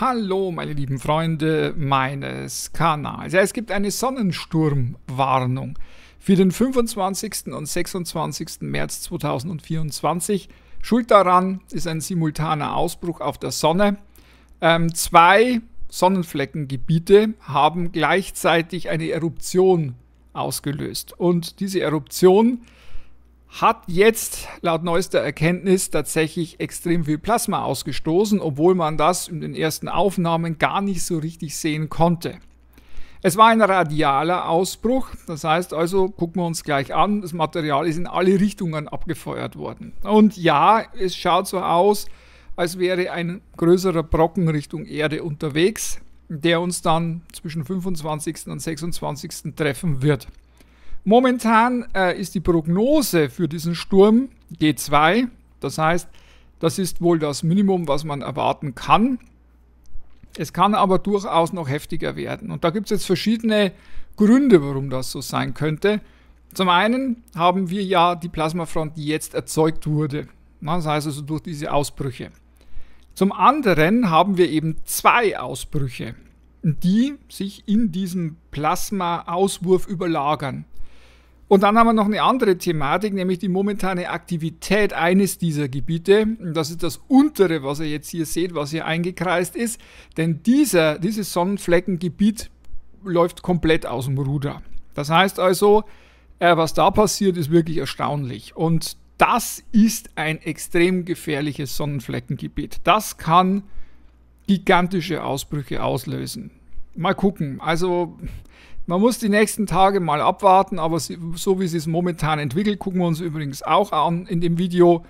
Hallo meine lieben Freunde meines Kanals. Ja, es gibt eine Sonnensturmwarnung für den 25. und 26. März 2024. Schuld daran ist ein simultaner Ausbruch auf der Sonne. Ähm, zwei Sonnenfleckengebiete haben gleichzeitig eine Eruption ausgelöst. Und diese Eruption ist hat jetzt laut neuester Erkenntnis tatsächlich extrem viel Plasma ausgestoßen, obwohl man das in den ersten Aufnahmen gar nicht so richtig sehen konnte. Es war ein radialer Ausbruch, das heißt also, gucken wir uns gleich an, das Material ist in alle Richtungen abgefeuert worden. Und ja, es schaut so aus, als wäre ein größerer Brocken Richtung Erde unterwegs, der uns dann zwischen 25. und 26. treffen wird. Momentan äh, ist die Prognose für diesen Sturm G2. Das heißt, das ist wohl das Minimum, was man erwarten kann. Es kann aber durchaus noch heftiger werden. Und da gibt es jetzt verschiedene Gründe, warum das so sein könnte. Zum einen haben wir ja die Plasmafront, die jetzt erzeugt wurde. Das heißt also durch diese Ausbrüche. Zum anderen haben wir eben zwei Ausbrüche, die sich in diesem Plasma-Auswurf überlagern. Und dann haben wir noch eine andere Thematik, nämlich die momentane Aktivität eines dieser Gebiete. das ist das untere, was ihr jetzt hier seht, was hier eingekreist ist. Denn dieser, dieses Sonnenfleckengebiet läuft komplett aus dem Ruder. Das heißt also, äh, was da passiert, ist wirklich erstaunlich. Und das ist ein extrem gefährliches Sonnenfleckengebiet. Das kann gigantische Ausbrüche auslösen. Mal gucken. Also man muss die nächsten Tage mal abwarten, aber so wie es sich momentan entwickelt, gucken wir uns übrigens auch an in dem Video.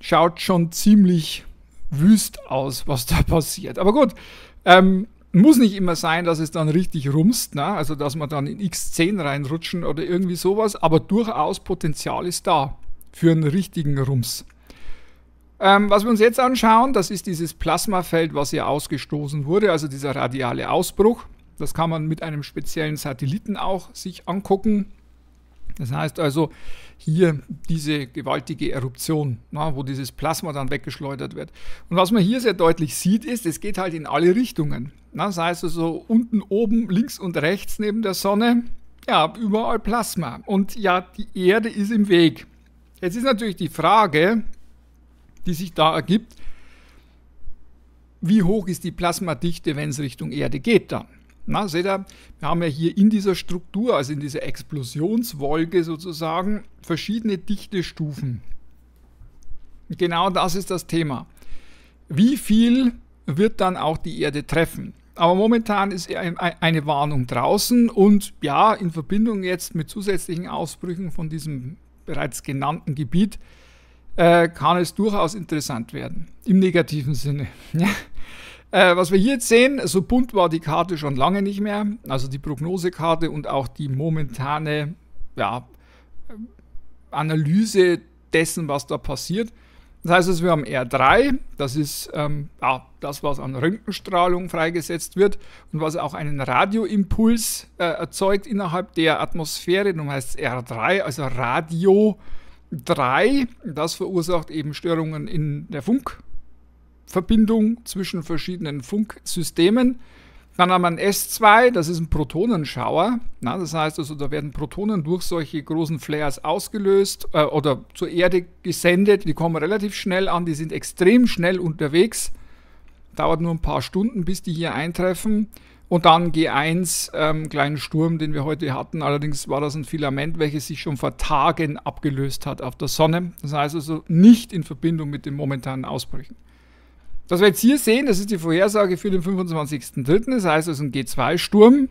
Schaut schon ziemlich wüst aus, was da passiert. Aber gut, ähm, muss nicht immer sein, dass es dann richtig rumst, ne? also dass man dann in X10 reinrutschen oder irgendwie sowas, aber durchaus Potenzial ist da für einen richtigen Rums. Ähm, was wir uns jetzt anschauen, das ist dieses Plasmafeld, was hier ausgestoßen wurde, also dieser radiale Ausbruch. Das kann man mit einem speziellen Satelliten auch sich angucken. Das heißt also hier diese gewaltige Eruption, na, wo dieses Plasma dann weggeschleudert wird. Und was man hier sehr deutlich sieht, ist, es geht halt in alle Richtungen. Na, das heißt also unten, oben, links und rechts neben der Sonne, ja, überall Plasma. Und ja, die Erde ist im Weg. Jetzt ist natürlich die Frage, die sich da ergibt, wie hoch ist die Plasmadichte, wenn es Richtung Erde geht dann? Na, seht ihr, wir haben ja hier in dieser Struktur, also in dieser Explosionswolke sozusagen, verschiedene Dichtestufen. Genau das ist das Thema. Wie viel wird dann auch die Erde treffen? Aber momentan ist eine Warnung draußen und ja, in Verbindung jetzt mit zusätzlichen Ausbrüchen von diesem bereits genannten Gebiet äh, kann es durchaus interessant werden. Im negativen Sinne. Äh, was wir hier jetzt sehen, so bunt war die Karte schon lange nicht mehr. Also die Prognosekarte und auch die momentane ja, Analyse dessen, was da passiert. Das heißt, also wir haben R3, das ist ähm, ja, das, was an Röntgenstrahlung freigesetzt wird und was auch einen Radioimpuls äh, erzeugt innerhalb der Atmosphäre. Nun heißt es R3, also Radio 3. Das verursacht eben Störungen in der Funk- Verbindung zwischen verschiedenen Funksystemen. Dann haben wir ein S2, das ist ein Protonenschauer. Na, das heißt also, da werden Protonen durch solche großen Flares ausgelöst äh, oder zur Erde gesendet. Die kommen relativ schnell an, die sind extrem schnell unterwegs. Dauert nur ein paar Stunden, bis die hier eintreffen. Und dann G1, ähm, kleinen Sturm, den wir heute hatten. Allerdings war das ein Filament, welches sich schon vor Tagen abgelöst hat auf der Sonne. Das heißt also nicht in Verbindung mit den momentanen Ausbrüchen. Was wir jetzt hier sehen, das ist die Vorhersage für den 25.03. Das heißt, es also ist ein G2-Sturm.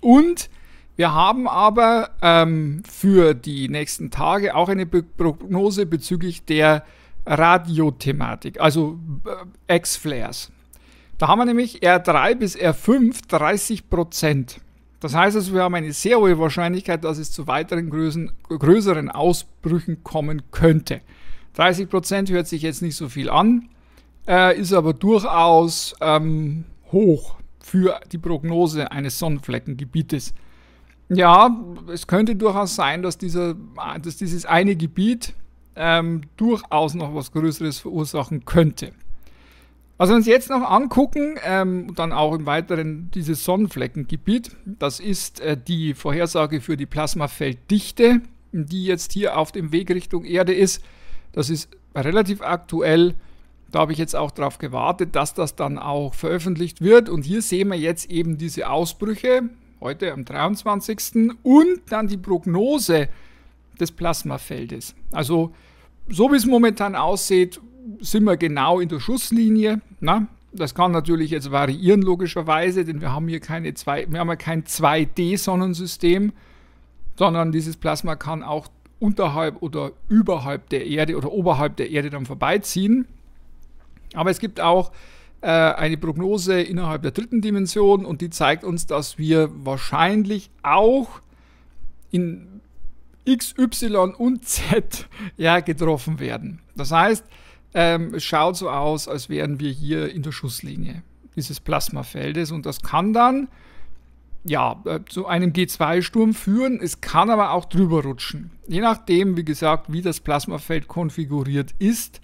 Und wir haben aber ähm, für die nächsten Tage auch eine Be Prognose bezüglich der Radiothematik, also äh, X-Flares. Da haben wir nämlich R3 bis R5 30 Prozent. Das heißt also, wir haben eine sehr hohe Wahrscheinlichkeit, dass es zu weiteren Größen, größeren Ausbrüchen kommen könnte. 30 Prozent hört sich jetzt nicht so viel an äh, ist aber durchaus ähm, hoch für die Prognose eines Sonnenfleckengebietes. Ja, es könnte durchaus sein, dass, dieser, dass dieses eine Gebiet ähm, durchaus noch was Größeres verursachen könnte. Was wir uns jetzt noch angucken, ähm, dann auch im Weiteren dieses Sonnenfleckengebiet, das ist äh, die Vorhersage für die Plasmafelddichte, die jetzt hier auf dem Weg Richtung Erde ist. Das ist relativ aktuell da habe ich jetzt auch darauf gewartet, dass das dann auch veröffentlicht wird. Und hier sehen wir jetzt eben diese Ausbrüche, heute am 23. und dann die Prognose des Plasmafeldes. Also so wie es momentan aussieht, sind wir genau in der Schusslinie. Na, das kann natürlich jetzt variieren, logischerweise, denn wir haben hier keine zwei, wir haben ja kein 2D-Sonnensystem, sondern dieses Plasma kann auch unterhalb oder überhalb der Erde oder oberhalb der Erde dann vorbeiziehen. Aber es gibt auch äh, eine Prognose innerhalb der dritten Dimension und die zeigt uns, dass wir wahrscheinlich auch in X, Y und Z ja, getroffen werden. Das heißt, ähm, es schaut so aus, als wären wir hier in der Schusslinie dieses Plasmafeldes und das kann dann ja, äh, zu einem G2-Sturm führen. Es kann aber auch drüber rutschen. Je nachdem, wie gesagt, wie das Plasmafeld konfiguriert ist,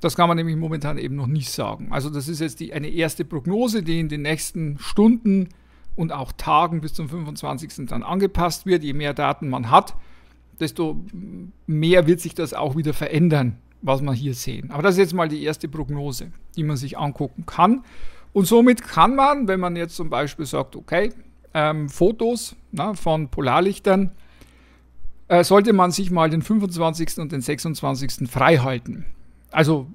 das kann man nämlich momentan eben noch nicht sagen. Also das ist jetzt die, eine erste Prognose, die in den nächsten Stunden und auch Tagen bis zum 25. dann angepasst wird. Je mehr Daten man hat, desto mehr wird sich das auch wieder verändern, was wir hier sehen. Aber das ist jetzt mal die erste Prognose, die man sich angucken kann. Und somit kann man, wenn man jetzt zum Beispiel sagt, okay, ähm, Fotos na, von Polarlichtern, äh, sollte man sich mal den 25. und den 26. freihalten also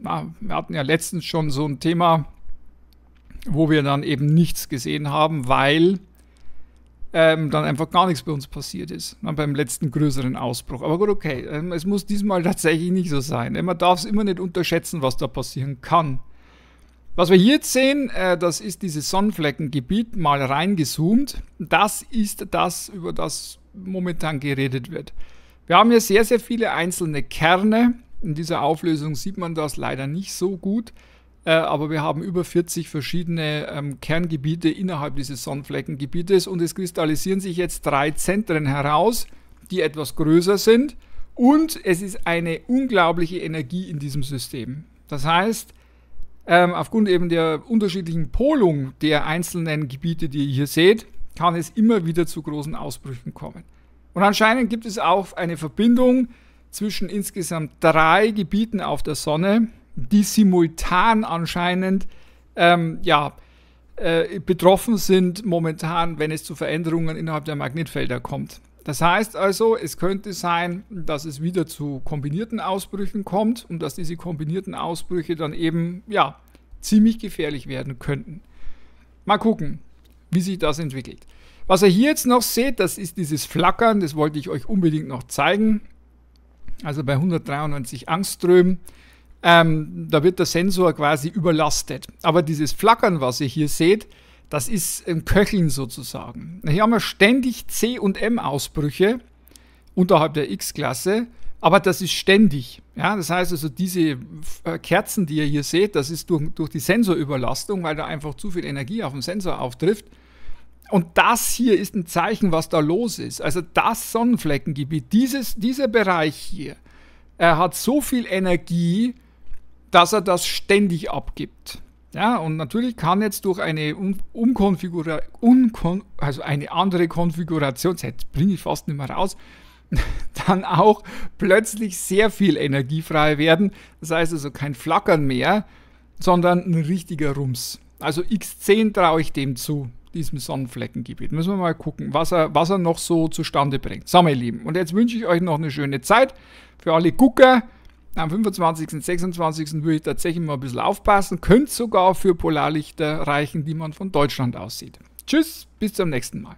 na, wir hatten ja letztens schon so ein Thema, wo wir dann eben nichts gesehen haben, weil ähm, dann einfach gar nichts bei uns passiert ist, na, beim letzten größeren Ausbruch. Aber gut, okay, ähm, es muss diesmal tatsächlich nicht so sein. Ne? Man darf es immer nicht unterschätzen, was da passieren kann. Was wir hier jetzt sehen, äh, das ist dieses Sonnenfleckengebiet, mal reingezoomt. Das ist das, über das momentan geredet wird. Wir haben hier sehr, sehr viele einzelne Kerne, in dieser Auflösung sieht man das leider nicht so gut, äh, aber wir haben über 40 verschiedene ähm, Kerngebiete innerhalb dieses Sonnenfleckengebietes und es kristallisieren sich jetzt drei Zentren heraus, die etwas größer sind und es ist eine unglaubliche Energie in diesem System. Das heißt, ähm, aufgrund eben der unterschiedlichen Polung der einzelnen Gebiete, die ihr hier seht, kann es immer wieder zu großen Ausbrüchen kommen. Und anscheinend gibt es auch eine Verbindung zwischen insgesamt drei Gebieten auf der Sonne, die simultan anscheinend ähm, ja, äh, betroffen sind momentan, wenn es zu Veränderungen innerhalb der Magnetfelder kommt. Das heißt also, es könnte sein, dass es wieder zu kombinierten Ausbrüchen kommt und dass diese kombinierten Ausbrüche dann eben ja ziemlich gefährlich werden könnten. Mal gucken, wie sich das entwickelt. Was ihr hier jetzt noch seht, das ist dieses Flackern, das wollte ich euch unbedingt noch zeigen also bei 193 Angströmen, ähm, da wird der Sensor quasi überlastet. Aber dieses Flackern, was ihr hier seht, das ist ein Köcheln sozusagen. Hier haben wir ständig C- und M-Ausbrüche unterhalb der X-Klasse, aber das ist ständig. Ja, das heißt also, diese äh, Kerzen, die ihr hier seht, das ist durch, durch die Sensorüberlastung, weil da einfach zu viel Energie auf dem Sensor auftrifft. Und das hier ist ein Zeichen, was da los ist. Also das Sonnenfleckengebiet, dieses, dieser Bereich hier, er hat so viel Energie, dass er das ständig abgibt. Ja, und natürlich kann jetzt durch eine um Unkon also eine andere Konfiguration, jetzt bringe ich fast nicht mehr raus, dann auch plötzlich sehr viel Energie frei werden. Das heißt also kein Flackern mehr, sondern ein richtiger Rums. Also X10 traue ich dem zu diesem Sonnenfleckengebiet. Müssen wir mal gucken, was er, was er noch so zustande bringt. So, meine Lieben, und jetzt wünsche ich euch noch eine schöne Zeit. Für alle Gucker, am 25. 26. würde ich tatsächlich mal ein bisschen aufpassen. Könnte sogar für Polarlichter reichen, die man von Deutschland aus sieht. Tschüss, bis zum nächsten Mal.